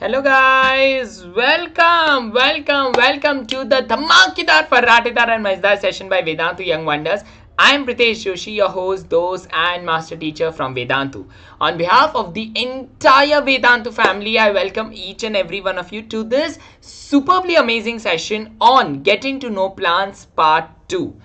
hello guys welcome welcome welcome to the dhamakidar Farratidar, and Mazda session by vedantu young wonders I am Pritesh Joshi, your host, dost, and master teacher from Vedantu. On behalf of the entire Vedantu family, I welcome each and every one of you to this superbly amazing session on Getting to Know Plants Part 2.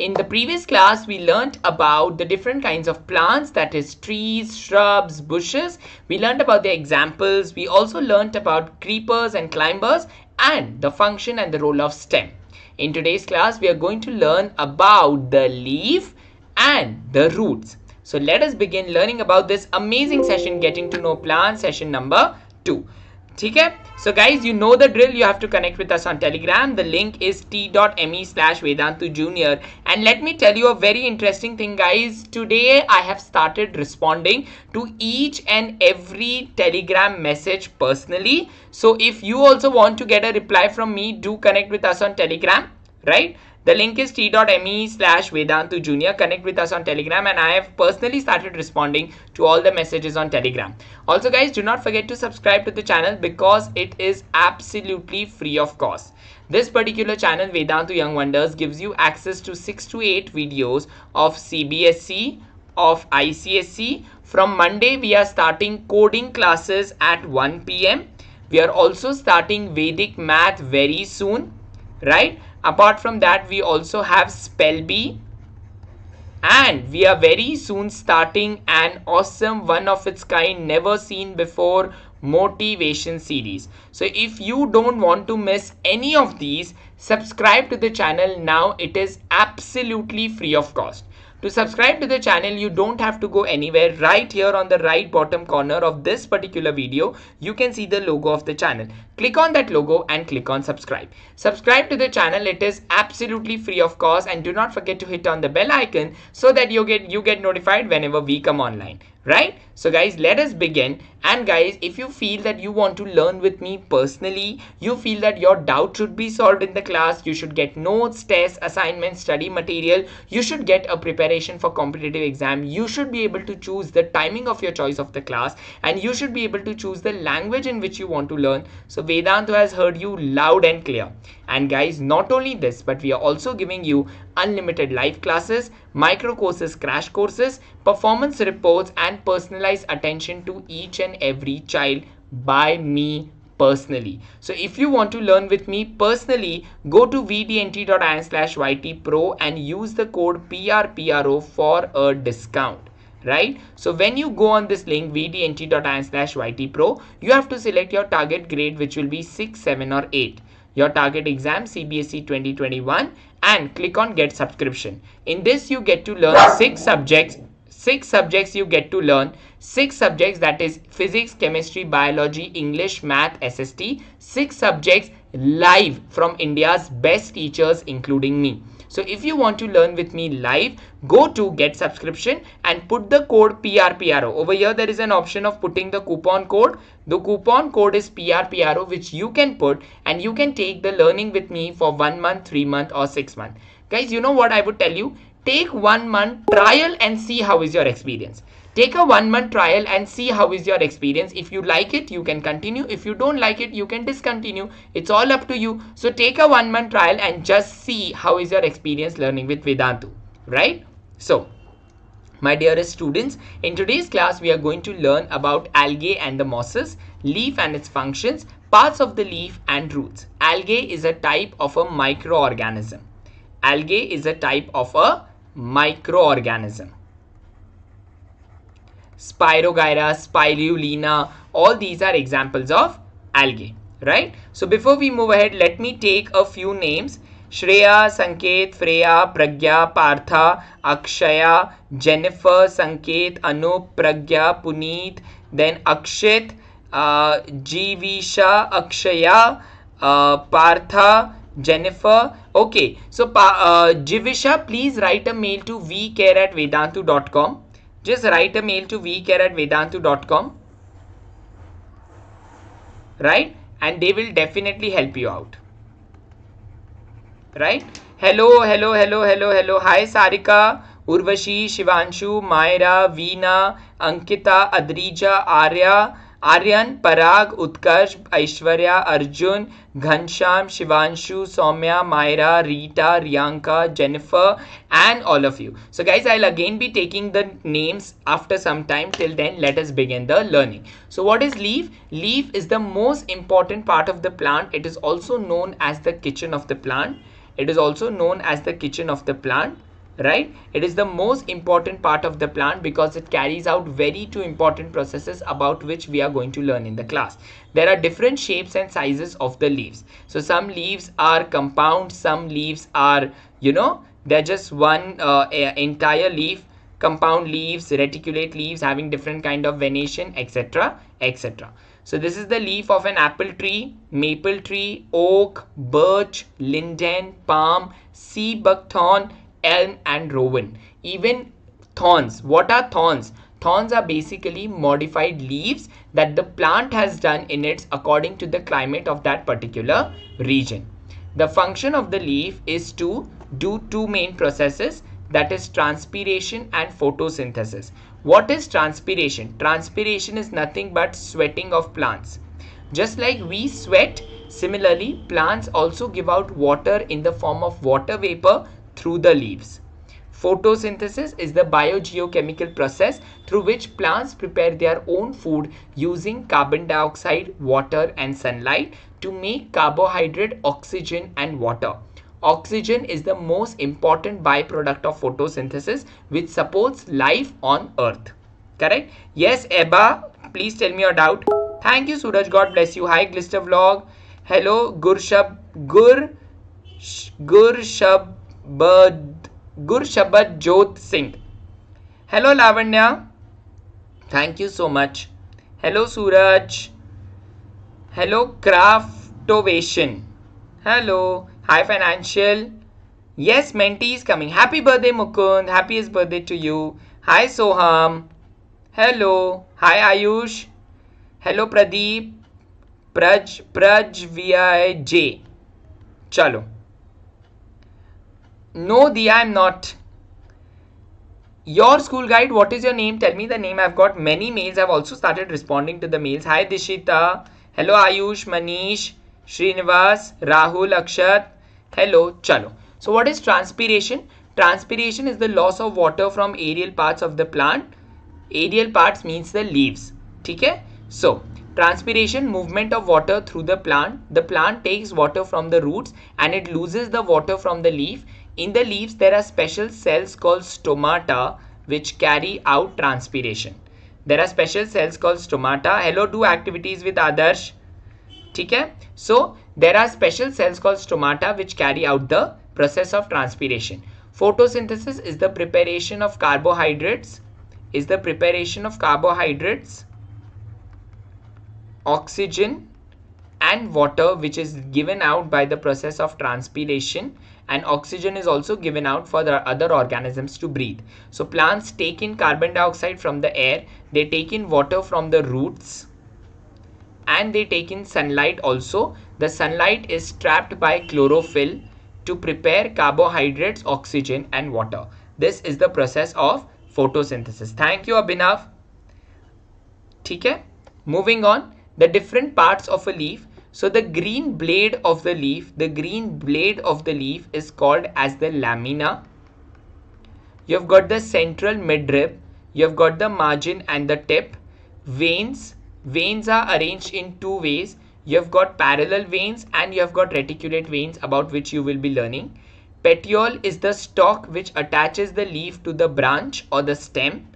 In the previous class, we learnt about the different kinds of plants, that is trees, shrubs, bushes. We learnt about their examples. We also learnt about creepers and climbers and the function and the role of stem. In today's class, we are going to learn about the leaf and the roots. So let us begin learning about this amazing session, Getting to Know Plants, session number 2. ठीक है so guys you know the drill you have to connect with us on Telegram the link is T dot M E slash Vedantu junior and let me tell you a very interesting thing guys today I have started responding to each and every Telegram message personally so if you also want to get a reply from me do connect with us on Telegram right the link is t.me slash Vedantu Junior. Connect with us on Telegram and I have personally started responding to all the messages on Telegram. Also guys, do not forget to subscribe to the channel because it is absolutely free of cost. This particular channel Vedantu Young Wonders gives you access to 6 to 8 videos of CBSE, of ICSE. From Monday we are starting coding classes at 1 pm. We are also starting Vedic math very soon, right? apart from that we also have spell bee and we are very soon starting an awesome one of its kind never seen before motivation series so if you don't want to miss any of these subscribe to the channel now it is absolutely free of cost to subscribe to the channel you don't have to go anywhere right here on the right bottom corner of this particular video you can see the logo of the channel click on that logo and click on subscribe. Subscribe to the channel. It is absolutely free of cost and do not forget to hit on the bell icon so that you get you get notified whenever we come online right so guys let us begin and guys if you feel that you want to learn with me personally you feel that your doubt should be solved in the class you should get notes tests assignments study material you should get a preparation for competitive exam you should be able to choose the timing of your choice of the class and you should be able to choose the language in which you want to learn so Vedantu has heard you loud and clear. And guys, not only this, but we are also giving you unlimited live classes, micro courses, crash courses, performance reports, and personalized attention to each and every child by me personally. So if you want to learn with me personally, go to vdnt.in slash ytpro and use the code PRPRO for a discount right so when you go on this link vdnt.in slash ytpro you have to select your target grade which will be 6 7 or 8 your target exam cbse 2021 and click on get subscription in this you get to learn six subjects six subjects you get to learn six subjects that is physics chemistry biology english math sst six subjects live from india's best teachers including me so if you want to learn with me live, go to get subscription and put the code PRPRO. Over here there is an option of putting the coupon code. The coupon code is PRPRO which you can put and you can take the learning with me for 1 month, 3 month or 6 month. Guys, you know what I would tell you? Take 1 month trial and see how is your experience take a one month trial and see how is your experience if you like it you can continue if you don't like it you can discontinue it's all up to you so take a one month trial and just see how is your experience learning with vedantu right so my dearest students, in today's class we are going to learn about algae and the mosses, leaf and its functions, parts of the leaf and roots. Algae is a type of a microorganism. Algae is a type of a microorganism. Spirogyra, Spirulina, all these are examples of algae, right? So before we move ahead, let me take a few names. Shreya, Sanket, Freya, Pragya, Partha, Akshaya, Jennifer, Sanket, Anup, Pragya, Puneet, then Akshit, uh, Jivisha, Akshaya, uh, Partha, Jennifer. Okay, so uh, Jivisha, please write a mail to vcare at vedantu.com just write a mail to vcare at vedantu.com right and they will definitely help you out right hello hello hello hello hello hi sarika urvashi shivanshu mayra veena ankita adrija arya Aryan, Parag, Utkarsh Aishwarya Arjun, Ghanshyam shivanshu Somya, myra rita riyanka jennifer and all of you so guys i'll again be taking the names after some time till then let us begin the learning so what is leaf leaf is the most important part of the plant it is also known as the kitchen of the plant it is also known as the kitchen of the plant right it is the most important part of the plant because it carries out very two important processes about which we are going to learn in the class there are different shapes and sizes of the leaves so some leaves are compound some leaves are you know they're just one uh, entire leaf compound leaves reticulate leaves having different kind of venation etc etc so this is the leaf of an apple tree, maple tree, oak, birch, linden, palm, sea buckthorn, elm and rowan. Even thorns. What are thorns? Thorns are basically modified leaves that the plant has done in its according to the climate of that particular region. The function of the leaf is to do two main processes that is transpiration and photosynthesis. What is transpiration? Transpiration is nothing but sweating of plants. Just like we sweat, similarly plants also give out water in the form of water vapor through the leaves. Photosynthesis is the biogeochemical process through which plants prepare their own food using carbon dioxide, water and sunlight to make carbohydrate, oxygen and water. Oxygen is the most important byproduct of photosynthesis which supports life on earth. Correct? Yes, Eba, please tell me your doubt. Thank you, Suraj. God bless you. Hi, Glister Vlog. Hello, Gurshab. Gur. Gurshab बद Gurshabad Jyot Singh hello Lavanya thank you so much hello Suraj hello Craftovation hello hi financial yes Menti is coming happy birthday Mukund happy is birthday to you hi Soham hello hi Ayush hello Pradeep Praj Praj V I J चलो No, the I'm not. Your school guide, what is your name? Tell me the name. I've got many mails. I've also started responding to the mails. Hi, Dishita. Hello, Ayush, Manish, Srinivas, Rahul, Akshat. Hello, Chalo. So, what is transpiration? Transpiration is the loss of water from aerial parts of the plant. Aerial parts means the leaves. Okay? So, transpiration movement of water through the plant. The plant takes water from the roots and it loses the water from the leaf in the leaves, there are special cells called stomata which carry out transpiration. There are special cells called stomata. Hello, do activities with others. okay? So there are special cells called stomata, which carry out the process of transpiration. Photosynthesis is the preparation of carbohydrates, is the preparation of carbohydrates, oxygen and water which is given out by the process of transpiration and oxygen is also given out for the other organisms to breathe. So plants take in carbon dioxide from the air, they take in water from the roots and they take in sunlight also. The sunlight is trapped by chlorophyll to prepare carbohydrates, oxygen and water. This is the process of photosynthesis. Thank you Abhinav. ठीक है? Moving on, the different parts of a leaf so the green blade of the leaf, the green blade of the leaf is called as the lamina. You've got the central midrib, you've got the margin and the tip. Veins, veins are arranged in two ways. You've got parallel veins and you've got reticulate veins about which you will be learning. Petiole is the stalk which attaches the leaf to the branch or the stem.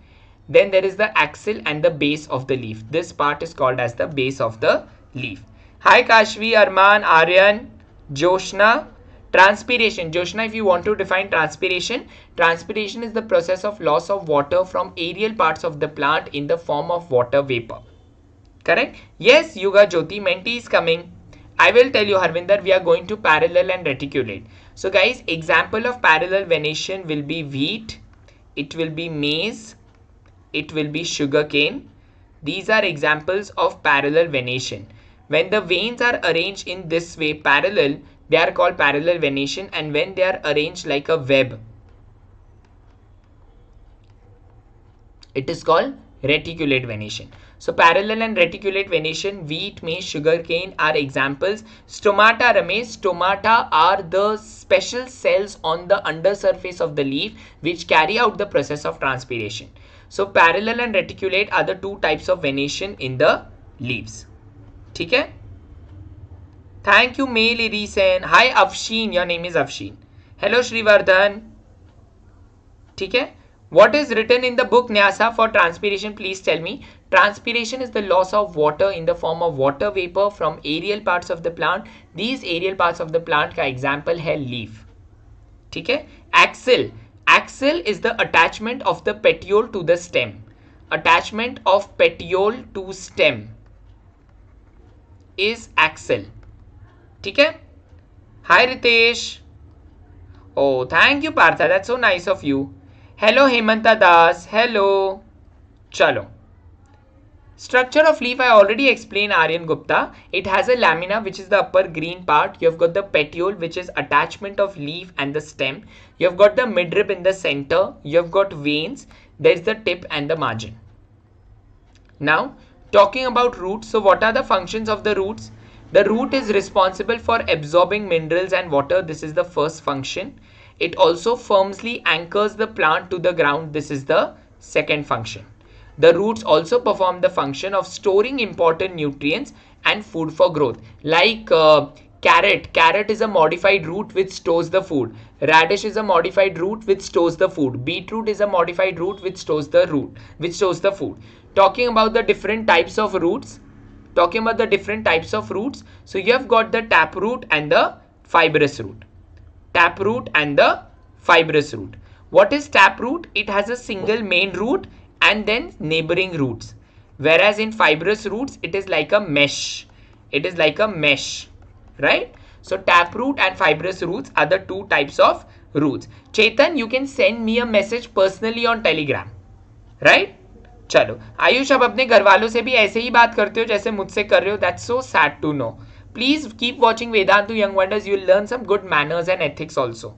Then there is the axil and the base of the leaf. This part is called as the base of the leaf. Hi Kashvi, Arman, Aryan, Joshna. Transpiration. Joshna, if you want to define transpiration, transpiration is the process of loss of water from aerial parts of the plant in the form of water vapor. Correct? Yes, Yuga Jyoti Menti is coming. I will tell you Harvinder, we are going to parallel and reticulate. So guys, example of parallel venation will be wheat, it will be maize, it will be sugarcane. These are examples of parallel venation. When the veins are arranged in this way parallel, they are called parallel venation and when they are arranged like a web, it is called reticulate venation. So parallel and reticulate venation, wheat, maize, sugarcane are examples. Stomata remains. Stomata are the special cells on the undersurface of the leaf which carry out the process of transpiration. So parallel and reticulate are the two types of venation in the leaves. ठीक है thank you मेल रीसेन hi Afsheen your name is Afsheen hello Shrivardhan ठीक है what is written in the book Nyasa for transpiration please tell me transpiration is the loss of water in the form of water vapour from aerial part of the plant these aerial part of the plant का example है leave ठीक है axil axil is the attachment of the petiole to the stem attachment of petiole to stem Is Axel, okay? Hi, Ritesh. Oh, thank you, Partha. That's so nice of you. Hello, Hemanta Das. Hello. Chalo. Structure of leaf I already explained Aryan Gupta. It has a lamina which is the upper green part. You have got the petiole which is attachment of leaf and the stem. You have got the midrib in the center. You have got veins. There is the tip and the margin. Now Talking about roots, so what are the functions of the roots? The root is responsible for absorbing minerals and water. This is the first function. It also firmly anchors the plant to the ground. This is the second function. The roots also perform the function of storing important nutrients and food for growth. Like uh, carrot. Carrot is a modified root which stores the food. Radish is a modified root which stores the food. Beetroot is a modified root which stores the root, which stores the food talking about the different types of roots talking about the different types of roots so you have got the tap root and the fibrous root Tap root and the fibrous root what is tap root? it has a single main root and then neighboring roots whereas in fibrous roots it is like a mesh it is like a mesh right so tap root and fibrous roots are the two types of roots chetan you can send me a message personally on telegram right चलो आयुष अब अपने घर वालों से भी ऐसे ही बात करते हो जैसे मुझसे कर रहे हो that's so sad to know please keep watching Vedantu young wonders you learn some good manners and ethics also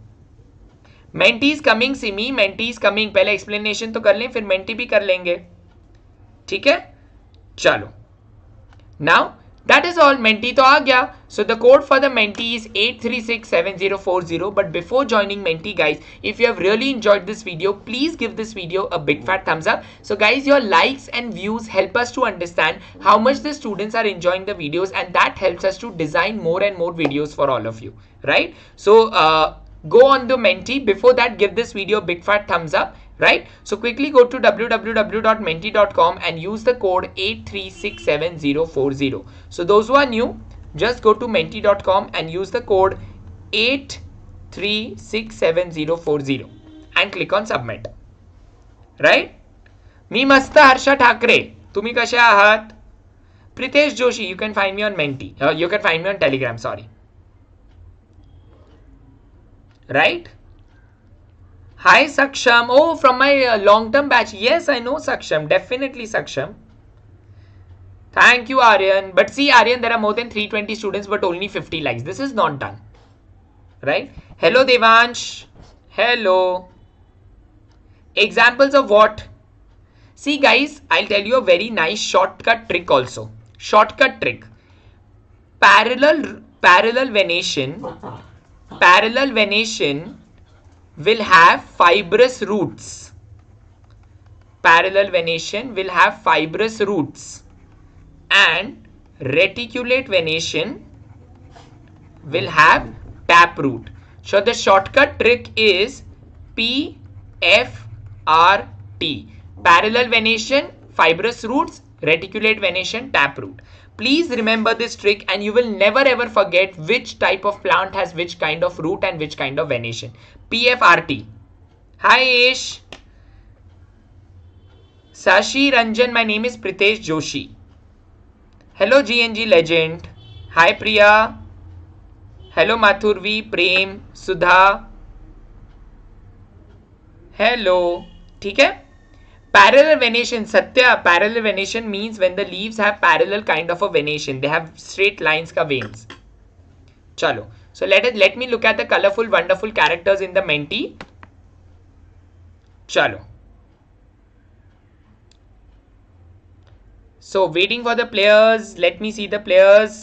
Menti is coming Simi Menti is coming पहले एक्सप्लेनेशन तो कर लें फिर मेंटी भी कर लेंगे ठीक है चलो now That is all. Menti to aa So the code for the Menti is 8367040. But before joining Menti guys, if you have really enjoyed this video, please give this video a big fat thumbs up. So guys, your likes and views help us to understand how much the students are enjoying the videos and that helps us to design more and more videos for all of you. Right? So uh, go on the Menti. Before that, give this video a big fat thumbs up right so quickly go to www.menti.com and use the code 8367040 so those who are new just go to menti.com and use the code 8367040 and click on submit right मी मस्त हर्षा ठाकरे तुम्ही कसे आहात Pritesh Joshi you can find me on Menti you can find me on Telegram sorry right Hi Saksham. Oh, from my uh, long term batch. Yes, I know Saksham. Definitely Saksham. Thank you Aryan. But see Aryan, there are more than 320 students but only 50 likes. This is not done. Right? Hello Devansh. Hello. Examples of what? See guys, I'll tell you a very nice shortcut trick also. Shortcut trick. Parallel parallel venation. Parallel venation will have fibrous roots. Parallel venation will have fibrous roots and reticulate venation will have tap root. So the shortcut trick is PFRT. Parallel venation, fibrous roots, reticulate venation, tap root. Please remember this trick and you will never ever forget which type of plant has which kind of root and which kind of venation. P F R T hi Ish Shashi Ranjan my name is Pritesh Joshi hello G N G legend hi Priya hello Mathurvi Prem Sudha hello ठीक है parallel venation Satya parallel venation means when the leaves है venation they have straight lines का veins चलो So let us let me look at the colorful, wonderful characters in the mentee. Chalo. So waiting for the players. Let me see the players.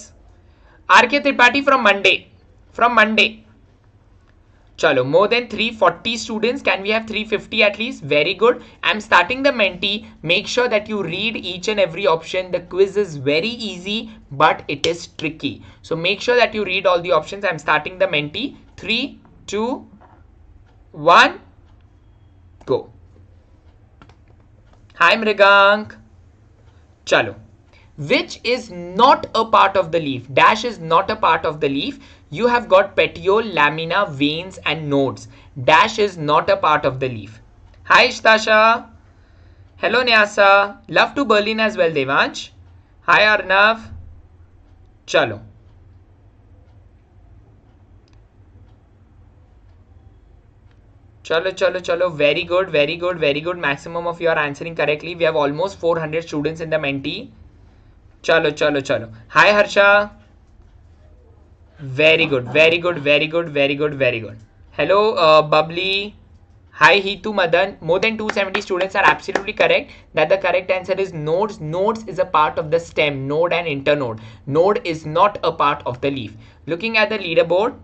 RK Tripathi from Monday. From Monday. Chalo, more than 340 students. Can we have 350 at least? Very good. I'm starting the mentee. Make sure that you read each and every option. The quiz is very easy, but it is tricky. So make sure that you read all the options. I'm starting the mentee. Three, two, one, go. Hi Mrigank. Chalo. Which is not a part of the leaf? Dash is not a part of the leaf you have got petiole, lamina, veins and nodes. Dash is not a part of the leaf. Hi Shtasha. Hello Nyasa. Love to Berlin as well Devansh. Hi Arnav. Chalo. Chalo, chalo, chalo. Very good, very good, very good. Maximum of you are answering correctly. We have almost 400 students in the mentee. Chalo, chalo, chalo. Hi, Harsha very good very good very good very good very good hello uh, bubbly hi hitu madan more than 270 students are absolutely correct that the correct answer is nodes nodes is a part of the stem node and internode node is not a part of the leaf looking at the leaderboard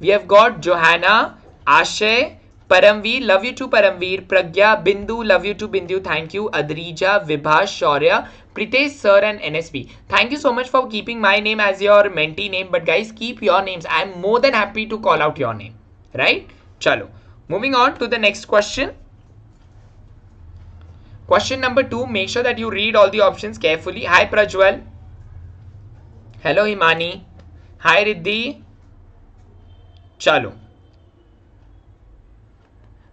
we have got johanna ashay Paramveer, love you to Paramveer. Pragya, Bindu, love you to Bindu. Thank you. Adrija, Vibha, Shaurya, Pritesh Sir and NSB. Thank you so much for keeping my name as your mentee name. But guys, keep your names. I am more than happy to call out your name. Right? Chalo. Moving on to the next question. Question number two. Make sure that you read all the options carefully. Hi Prajwal. Hello Imani. Hi Riddhi. Chalo.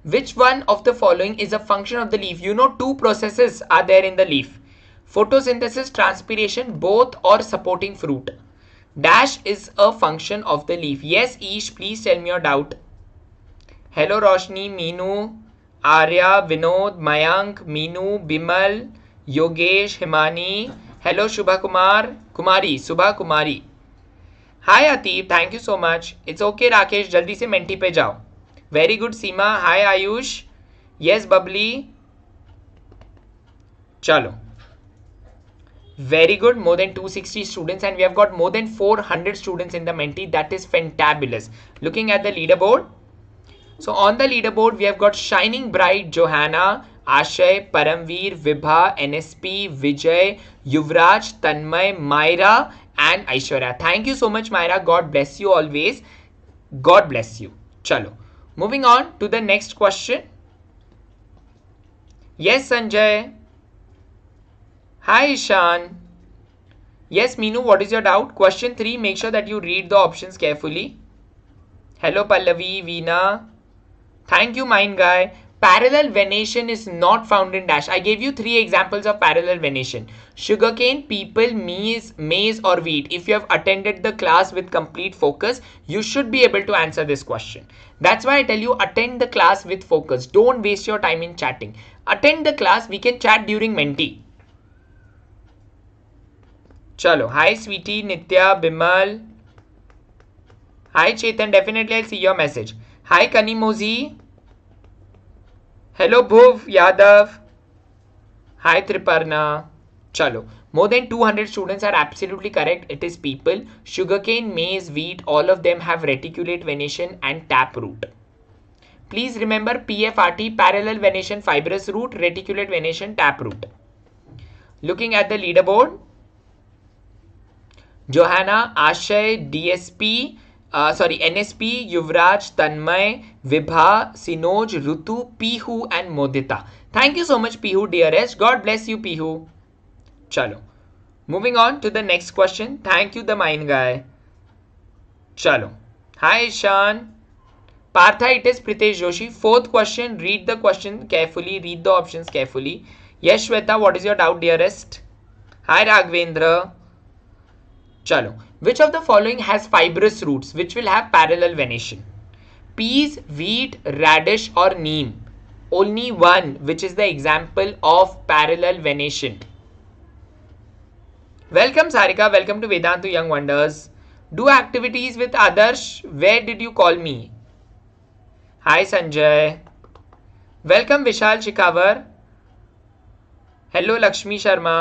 Which one of the following is a function of the leaf? You know two processes are there in the leaf photosynthesis transpiration both or supporting fruit dash is a function of the leaf yes ish please tell me your doubt hello roshni meenu Arya Vinod Mayank Meenu Bimal Yogesh Himani hello Shubha Kumar Kumari Subha Kumari hi Ateeb thank you so much it's okay Rakesh जल्दी से Menti पे जाओ very good Seema hi Ayush yes Babli चलो very good more than 260 students and we have got more than 400 students in the mentee that is fantabulous looking at the leaderboard so on the leaderboard we have got shining bright johanna ashay paramveer vibha nsp vijay yuvraj tanmay myra and aishwarya thank you so much myra god bless you always god bless you chalo moving on to the next question yes sanjay Hi Ishan. Yes, Minu, what is your doubt? Question 3, make sure that you read the options carefully. Hello Pallavi, Veena. Thank you, Mind Guy. Parallel venation is not found in dash. I gave you three examples of parallel venation. Sugarcane, people, maize, maize or wheat. If you have attended the class with complete focus, you should be able to answer this question. That's why I tell you attend the class with focus. Don't waste your time in chatting. Attend the class, we can chat during mentee. चलो hi Sweety Nitya Bimal hi Chetan definitely I see your message hi Kani Moji hello Bhuv Yadav hi Triparna चलो more than two hundred students are absolutely correct it is peepal sugarcane maize wheat all of them have reticulate venation and tap root please remember P F R T parallel venation fibrous root reticulate venation tap root looking at the leaderboard जो है ना आशय DSP sorry NSP Yuvraj Tanmay Vibha Sinoj Ritu Pihu and Modita thank you so much Pihu dearest God bless you Pihu चलो moving on to the next question thank you the mind guy चलो hi Ishaan Partha it is Pritesh Joshi fourth question read the question carefully read the option carefully Yash Shweta what is your doubt dearest hi Raghavendra चलो which of the following has fibrous roots which will have parallel venation peas wheat radish और neem only one which is the example of parallel venation welcome Sarika welcome to Vedantu young wonders do activities with Adarsh where did you call me hi Sanjay welcome Vishal Shikawar hello Lakshmi Sharma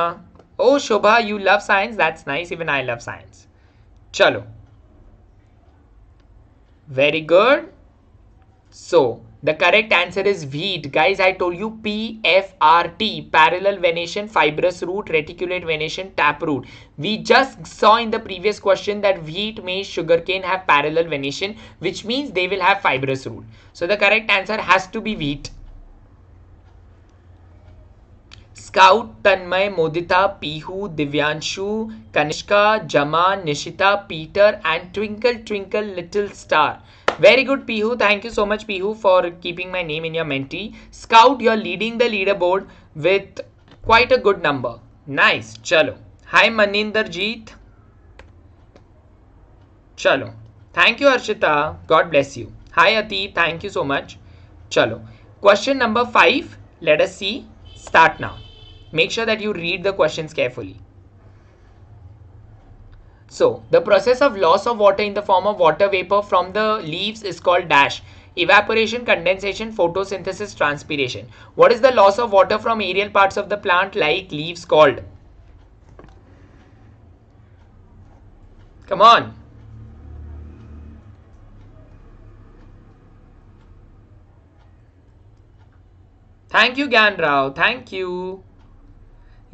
Oh, Shobha, you love science. That's nice. Even I love science. Chalo. Very good. So, the correct answer is wheat. Guys, I told you PFRT, parallel venation, fibrous root, reticulate venation, root. We just saw in the previous question that wheat, maize, sugarcane have parallel venation, which means they will have fibrous root. So the correct answer has to be wheat. Scout Tanmay Modita Pihu Divyanshu Kanishka जमा Nishita Peter and twinkle twinkle little star very good Pihu thank you so much Pihu for keeping my name in your Menti scout you are leading the leaderboard with quite a good number nice चलो hi Maninderjeet चलो thank you Archita God bless you hi Ati thank you so much चलो question number five let us C start now make sure that you read the questions carefully. So the process of loss of water in the form of water vapor from the leaves is called dash evaporation, condensation, photosynthesis, transpiration. What is the loss of water from aerial parts of the plant like leaves called? Come on. Thank you, Ganrao. Thank you.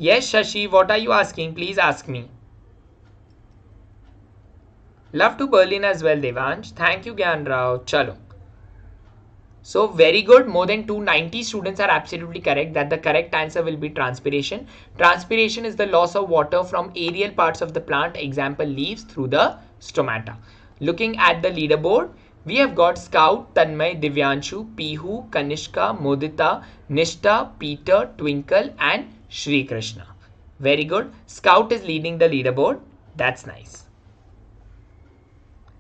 Yes, Shashi, what are you asking? Please ask me. Love to Berlin as well, Devansh. Thank you, Gyan Rao. Chalo. So very good. More than 290 students are absolutely correct that the correct answer will be transpiration. Transpiration is the loss of water from aerial parts of the plant, example leaves, through the stomata. Looking at the leaderboard, we have got Scout, Tanmay, Divyanshu, Pihu, Kanishka, Modita, Nishta, Peter, Twinkle and Shri Krishna. Very good. Scout is leading the leaderboard. That's nice.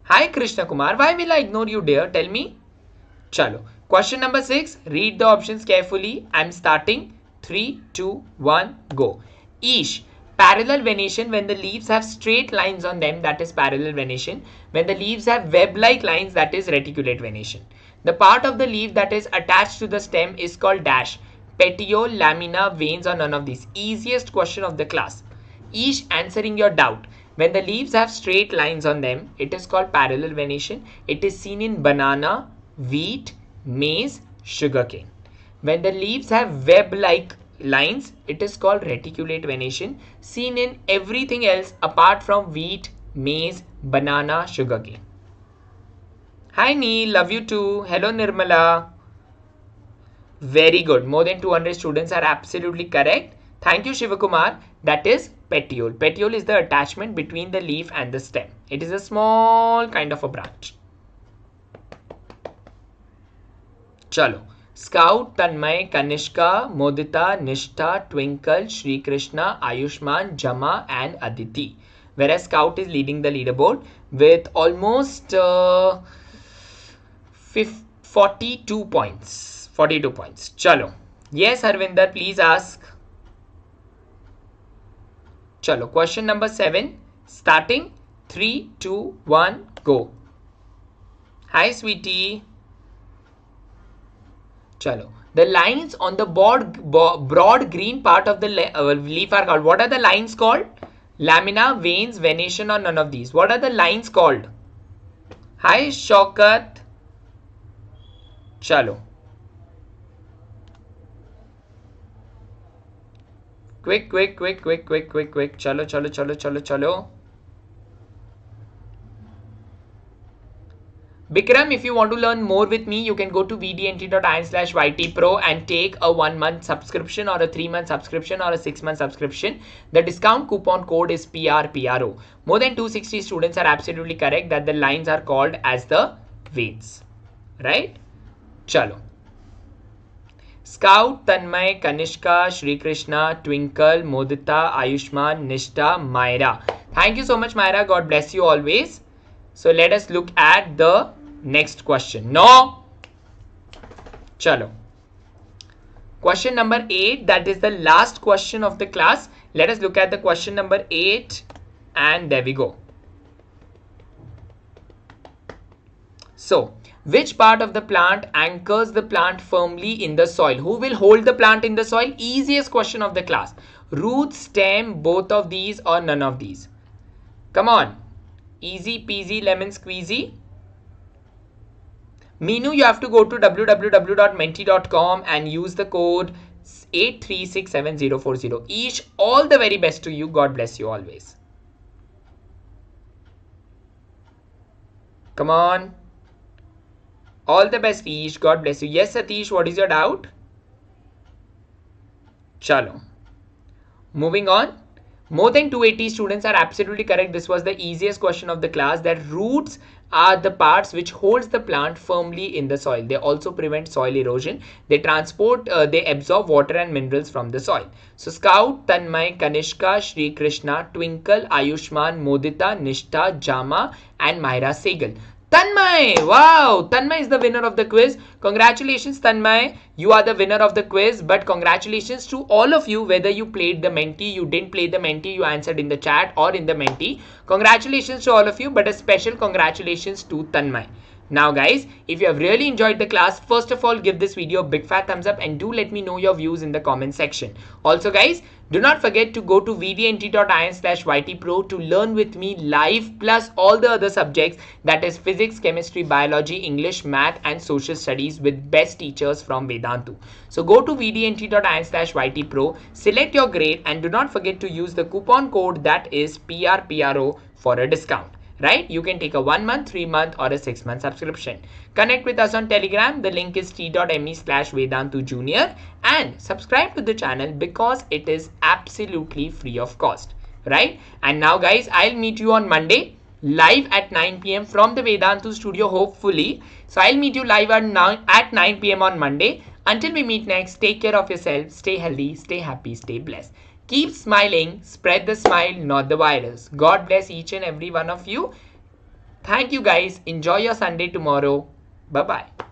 Hi Krishna Kumar, why will I ignore you dear? Tell me. Chalo. Question number 6. Read the options carefully. I'm starting. 3, 2, 1, go. Ish. Parallel venation when the leaves have straight lines on them that is parallel venation. When the leaves have web-like lines that is reticulate venation. The part of the leaf that is attached to the stem is called dash lamina, veins or none of these. Easiest question of the class. Each answering your doubt. When the leaves have straight lines on them, it is called parallel venation. It is seen in banana, wheat, maize, sugarcane. When the leaves have web-like lines, it is called reticulate venation, seen in everything else apart from wheat, maize, banana, sugarcane. Hi Neil, love you too. Hello Nirmala. Very good. More than 200 students are absolutely correct. Thank you, Shivakumar. That is petiole. Petiole is the attachment between the leaf and the stem. It is a small kind of a branch. Chalo. Scout, Tanmay, Kanishka, Modita, Nishta, Twinkle, Shri Krishna, Ayushman, Jama and Aditi. Whereas Scout is leading the leaderboard with almost uh, 42 points. Forty two points चलो yes Harvinder please ask चलो question number seven starting three two one go hi Sweety चलो the lines on the broad broad green part of the are called what are the lines called lamina veins venation or none of these what are the lines called hi Shaukat चलो Quick, quick, quick, quick, quick, quick, quick. Chalo, chalo, chalo, chalo, chalo. Bikram, if you want to learn more with me, you can go to vdnt.in slash ytpro and take a one month subscription or a three month subscription or a six month subscription. The discount coupon code is PRPRO. More than 260 students are absolutely correct that the lines are called as the weights. Right? Chalo. Scout Tanmay Kanishka Shri Krishna Twinkle Modita Ayushman Nishtha Myra thank you so much Myra God bless you always so let us look at the next question no चलो question number eight that is the last question of the class let us look at the question number eight and Devi go so which part of the plant anchors the plant firmly in the soil who will hold the plant in the soil easiest question of the class root stem both of these or none of these come on easy peasy lemon squeezy Minu, you have to go to www.menti.com and use the code 8367040. Each, all the very best to you. God bless you always. Come on. All the best, Satish. God bless you. Yes, Satish, what is your doubt? Chalo. Moving on. More than 280 students are absolutely correct. This was the easiest question of the class that roots are the parts which holds the plant firmly in the soil. They also prevent soil erosion. They transport, uh, they absorb water and minerals from the soil. So Scout, Tanmay, Kanishka, Shri Krishna, Twinkle, Ayushman, Modita, Nishtha, Jama and Myra Segal. Tanmay! Wow! Tanmay is the winner of the quiz. Congratulations, Tanmay. You are the winner of the quiz. But congratulations to all of you, whether you played the mentee, you didn't play the mentee, you answered in the chat or in the mentee. Congratulations to all of you, but a special congratulations to Tanmay. Now guys, if you have really enjoyed the class, first of all give this video a big fat thumbs up and do let me know your views in the comment section. Also guys, do not forget to go to vdnt.in slash ytpro to learn with me live plus all the other subjects that is physics, chemistry, biology, English, math and social studies with best teachers from Vedantu. So go to vdnt.in slash ytpro, select your grade and do not forget to use the coupon code that is PRPRO for a discount right you can take a one month three month or a six month subscription connect with us on telegram the link is t.me slash vedantu junior and subscribe to the channel because it is absolutely free of cost right and now guys i'll meet you on monday live at 9 p.m from the vedantu studio hopefully so i'll meet you live at 9 at 9 p.m on monday until we meet next take care of yourself stay healthy stay happy stay blessed Keep smiling, spread the smile, not the virus. God bless each and every one of you. Thank you guys. Enjoy your Sunday tomorrow. Bye bye.